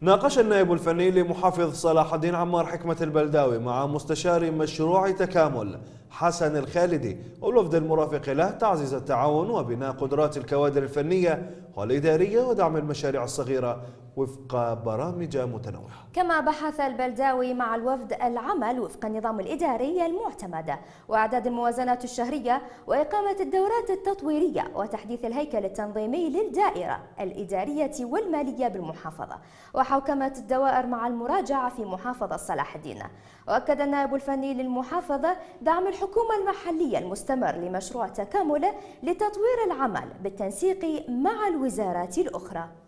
ناقش النائب الفني لمحافظ صلاح الدين عمار حكمة البلداوي مع مستشار مشروع تكامل حسن الخالدي والوفد المرافق له تعزيز التعاون وبناء قدرات الكوادر الفنية والإدارية ودعم المشاريع الصغيرة وفق برامج متنوعة كما بحث البلداوي مع الوفد العمل وفق النظام الإداري المعتمد وإعداد الموازنات الشهرية وإقامة الدورات التطويرية وتحديث الهيكل التنظيمي للدائرة الإدارية والمالية بالمحافظة وحوكمة الدوائر مع المراجعة في محافظة صلاح الدين وأكد النائب الفني للمحافظة دعم الحكومة المحلية المستمر لمشروع تكامله لتطوير العمل بالتنسيق مع الوزارات الأخرى